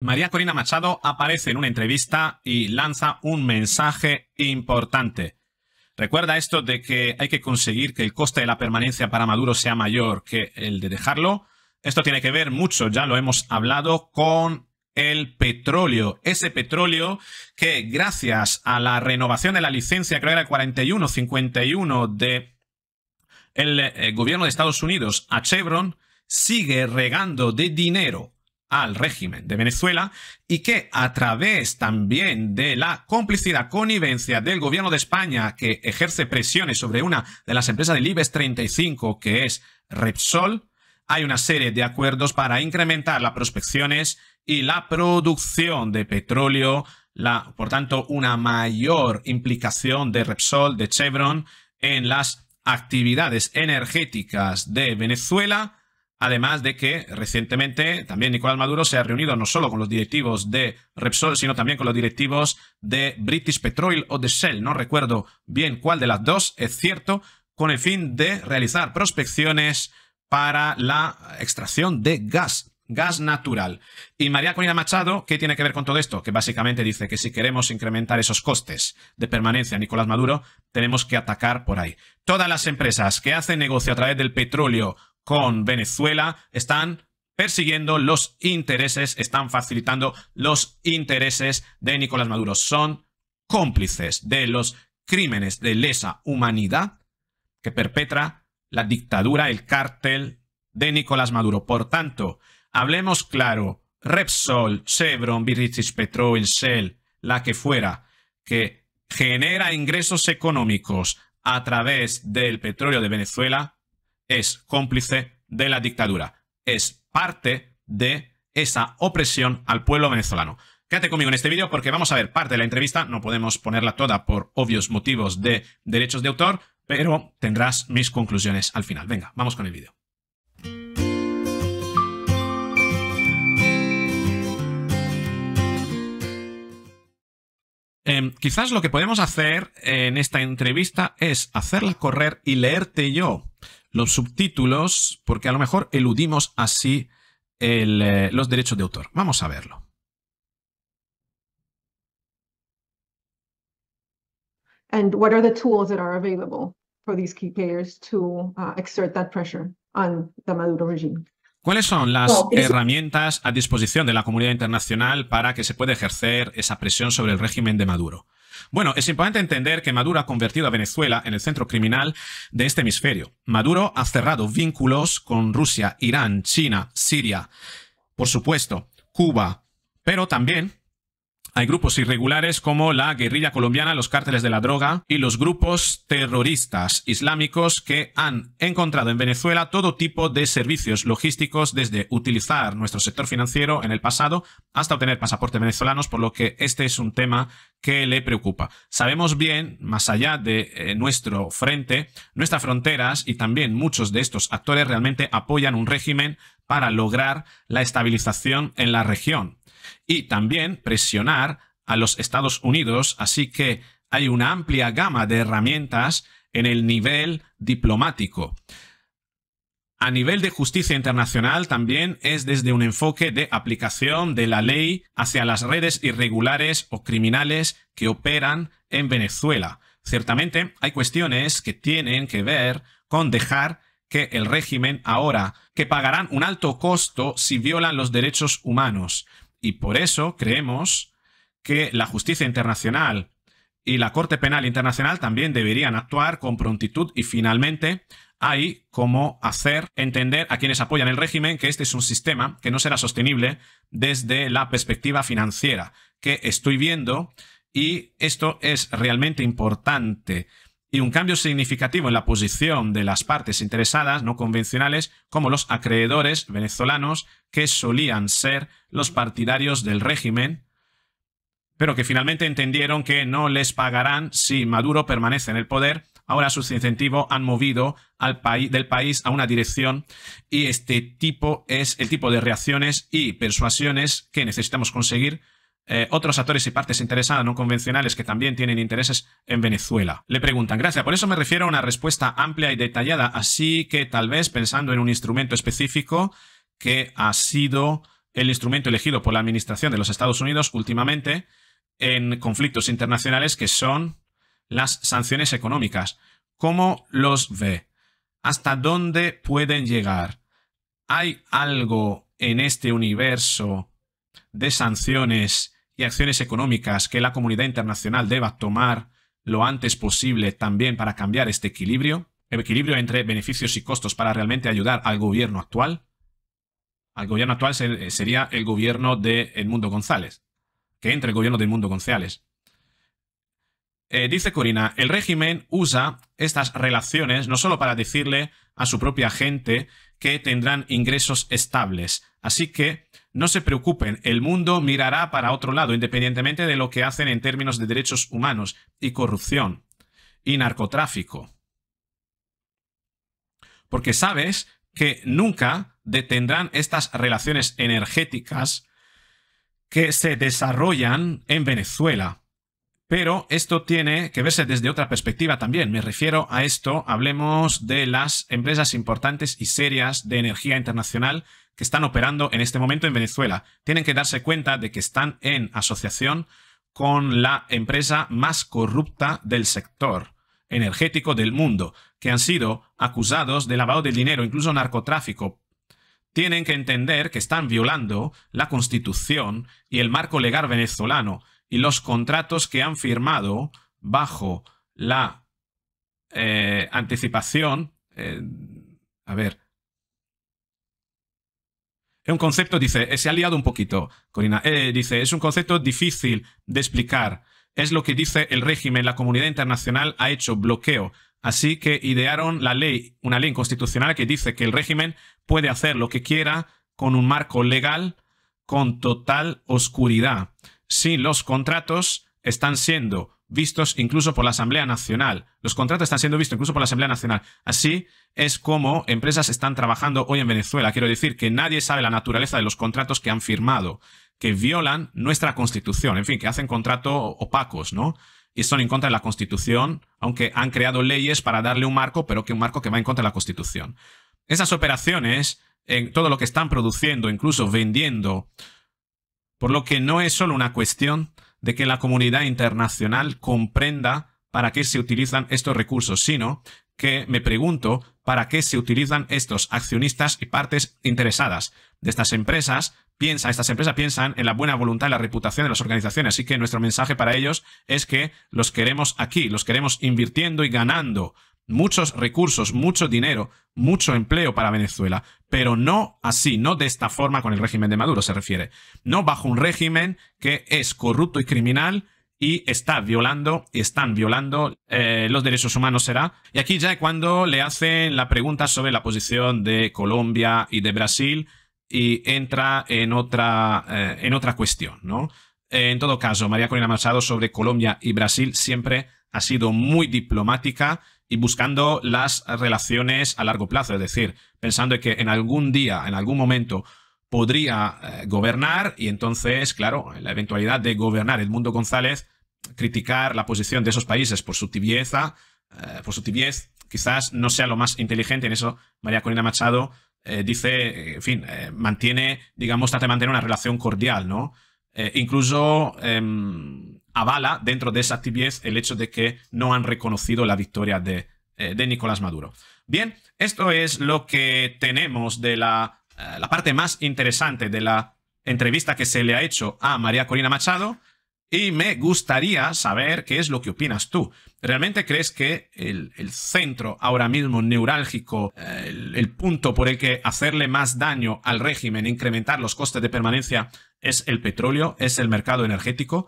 María Corina Machado aparece en una entrevista y lanza un mensaje importante. Recuerda esto de que hay que conseguir que el coste de la permanencia para Maduro sea mayor que el de dejarlo. Esto tiene que ver mucho, ya lo hemos hablado, con el petróleo. Ese petróleo que gracias a la renovación de la licencia, creo que era el 4151 de el eh, gobierno de Estados Unidos a Chevron, sigue regando de dinero al régimen de Venezuela y que a través también de la complicidad, connivencia del gobierno de España que ejerce presiones sobre una de las empresas del IBEX 35 que es Repsol, hay una serie de acuerdos para incrementar las prospecciones y la producción de petróleo, por tanto una mayor implicación de Repsol, de Chevron en las actividades energéticas de Venezuela Además de que recientemente también Nicolás Maduro se ha reunido no solo con los directivos de Repsol, sino también con los directivos de British Petroleum o de Shell. No recuerdo bien cuál de las dos, es cierto, con el fin de realizar prospecciones para la extracción de gas, gas natural. Y María Corina Machado, ¿qué tiene que ver con todo esto? Que básicamente dice que si queremos incrementar esos costes de permanencia Nicolás Maduro, tenemos que atacar por ahí. Todas las empresas que hacen negocio a través del petróleo con Venezuela están persiguiendo los intereses, están facilitando los intereses de Nicolás Maduro. Son cómplices de los crímenes de lesa humanidad que perpetra la dictadura, el cártel de Nicolás Maduro. Por tanto, hablemos claro, Repsol, Chevron, British Petroleum, Shell, la que fuera, que genera ingresos económicos a través del petróleo de Venezuela, es cómplice de la dictadura, es parte de esa opresión al pueblo venezolano. Quédate conmigo en este vídeo porque vamos a ver parte de la entrevista, no podemos ponerla toda por obvios motivos de derechos de autor, pero tendrás mis conclusiones al final. Venga, vamos con el vídeo. Em, quizás lo que podemos hacer en esta entrevista es hacerla correr y leerte yo los subtítulos porque a lo mejor eludimos así eh, los derechos de autor. Vamos a verlo. ¿Cuáles son las herramientas a disposición de la comunidad internacional para que se pueda ejercer esa presión sobre el régimen de Maduro? Bueno, es importante entender que Maduro ha convertido a Venezuela en el centro criminal de este hemisferio. Maduro ha cerrado vínculos con Rusia, Irán, China, Siria, por supuesto, Cuba, pero también hay grupos irregulares como la guerrilla colombiana, los cárteles de la droga y los grupos terroristas islámicos que han encontrado en Venezuela todo tipo de servicios logísticos desde utilizar nuestro sector financiero en el pasado hasta obtener pasaporte venezolanos, por lo que este es un tema que le preocupa. Sabemos bien, más allá de eh, nuestro frente, nuestras fronteras y también muchos de estos actores realmente apoyan un régimen para lograr la estabilización en la región y también presionar a los Estados Unidos, así que hay una amplia gama de herramientas en el nivel diplomático. A nivel de justicia internacional también es desde un enfoque de aplicación de la ley hacia las redes irregulares o criminales que operan en Venezuela. Ciertamente hay cuestiones que tienen que ver con dejar que el régimen ahora, que pagarán un alto costo si violan los derechos humanos. Y por eso creemos que la justicia internacional y la Corte Penal Internacional también deberían actuar con prontitud y finalmente hay como hacer entender a quienes apoyan el régimen que este es un sistema que no será sostenible desde la perspectiva financiera que estoy viendo y esto es realmente importante y un cambio significativo en la posición de las partes interesadas no convencionales como los acreedores venezolanos que solían ser los partidarios del régimen, pero que finalmente entendieron que no les pagarán si Maduro permanece en el poder. Ahora sus incentivos han movido al país del país a una dirección y este tipo es el tipo de reacciones y persuasiones que necesitamos conseguir eh, otros actores y partes interesadas no convencionales que también tienen intereses en Venezuela. Le preguntan, gracias, por eso me refiero a una respuesta amplia y detallada, así que tal vez pensando en un instrumento específico que ha sido el instrumento elegido por la Administración de los Estados Unidos últimamente en conflictos internacionales que son las sanciones económicas. ¿Cómo los ve? ¿Hasta dónde pueden llegar? ¿Hay algo en este universo de sanciones y acciones económicas que la comunidad internacional deba tomar lo antes posible también para cambiar este equilibrio, el equilibrio entre beneficios y costos para realmente ayudar al gobierno actual. Al gobierno actual eh, sería el gobierno de Edmundo González, que entre el gobierno de Edmundo González. Eh, dice Corina, el régimen usa estas relaciones no solo para decirle a su propia gente que tendrán ingresos estables. Así que no se preocupen, el mundo mirará para otro lado, independientemente de lo que hacen en términos de derechos humanos y corrupción y narcotráfico. Porque sabes que nunca detendrán estas relaciones energéticas que se desarrollan en Venezuela. Pero esto tiene que verse desde otra perspectiva también. Me refiero a esto, hablemos de las empresas importantes y serias de energía internacional que están operando en este momento en Venezuela. Tienen que darse cuenta de que están en asociación con la empresa más corrupta del sector energético del mundo, que han sido acusados de lavado de dinero, incluso narcotráfico. Tienen que entender que están violando la constitución y el marco legal venezolano y los contratos que han firmado bajo la eh, anticipación. Eh, a ver. Es un concepto, dice, eh, se ha liado un poquito, Corina. dice, es un concepto difícil de explicar. Es lo que dice el régimen. La comunidad internacional ha hecho bloqueo. Así que idearon la ley, una ley inconstitucional que dice que el régimen puede hacer lo que quiera con un marco legal con total oscuridad si los contratos están siendo vistos incluso por la Asamblea Nacional. Los contratos están siendo vistos incluso por la Asamblea Nacional. Así es como empresas están trabajando hoy en Venezuela. Quiero decir que nadie sabe la naturaleza de los contratos que han firmado, que violan nuestra constitución, en fin, que hacen contratos opacos, ¿no? Y son en contra de la constitución, aunque han creado leyes para darle un marco, pero que un marco que va en contra de la constitución. Esas operaciones, en todo lo que están produciendo, incluso vendiendo, por lo que no es solo una cuestión de que la comunidad internacional comprenda para qué se utilizan estos recursos, sino que me pregunto para qué se utilizan estos accionistas y partes interesadas de estas empresas piensa, estas empresas piensan en la buena voluntad y la reputación de las organizaciones. Así que nuestro mensaje para ellos es que los queremos aquí, los queremos invirtiendo y ganando muchos recursos, mucho dinero, mucho empleo para Venezuela, pero no así, no de esta forma con el régimen de Maduro se refiere, no bajo un régimen que es corrupto y criminal y está violando, están violando eh, los derechos humanos será. Y aquí ya cuando le hacen la pregunta sobre la posición de Colombia y de Brasil, y entra en otra, eh, en otra cuestión, ¿no? Eh, en todo caso, María Corina Machado sobre Colombia y Brasil siempre ha sido muy diplomática y buscando las relaciones a largo plazo, es decir, pensando que en algún día, en algún momento, podría eh, gobernar y entonces, claro, en la eventualidad de gobernar Edmundo González, criticar la posición de esos países por su tibieza eh, por su tibiez, quizás no sea lo más inteligente. En eso, María Corina Machado eh, dice, eh, en fin, mantiene, digamos, trata de mantener una relación cordial, ¿no? incluso em, avala dentro de esa tibiez el hecho de que no han reconocido la victoria de, Nicolás Maduro. Bien, esto es lo que tenemos de la parte más interesante de la entrevista que se le ha hecho a María Corina Machado. Y me gustaría saber qué es lo que opinas tú. ¿Realmente crees que el, centro ahora mismo neurálgico, eh, el, el, punto por el que hacerle más daño al régimen, incrementar los costes de permanencia, es el petróleo, es el mercado energético?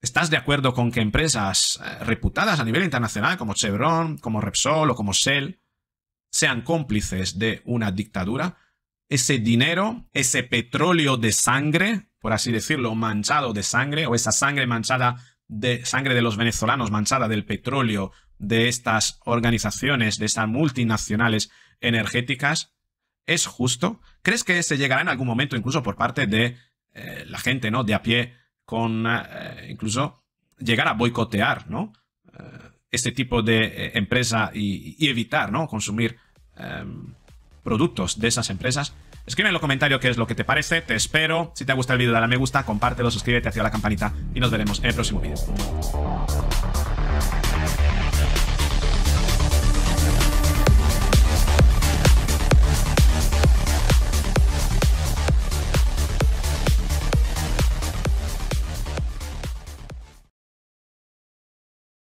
¿Estás de acuerdo con que empresas eh, reputadas a nivel internacional como Chevron, como Repsol o como Shell sean cómplices de una dictadura? Ese dinero, ese petróleo de sangre, por así decirlo, manchado de sangre, o esa sangre manchada de sangre de los venezolanos, manchada del petróleo, de estas organizaciones, de estas multinacionales energéticas, ¿es justo? ¿Crees que se llegará en algún momento, incluso por parte de eh, la gente, ¿no? De a pie, con eh, incluso llegar a boicotear, ¿no? Eh, este tipo de empresa y, evitar, ¿no? Consumir em, productos de esas empresas. Escribe en los comentarios qué es lo que te parece, te espero. Si te gusta el vídeo, dale a me gusta, compártelo, suscríbete, activa la campanita y nos veremos en el próximo vídeo.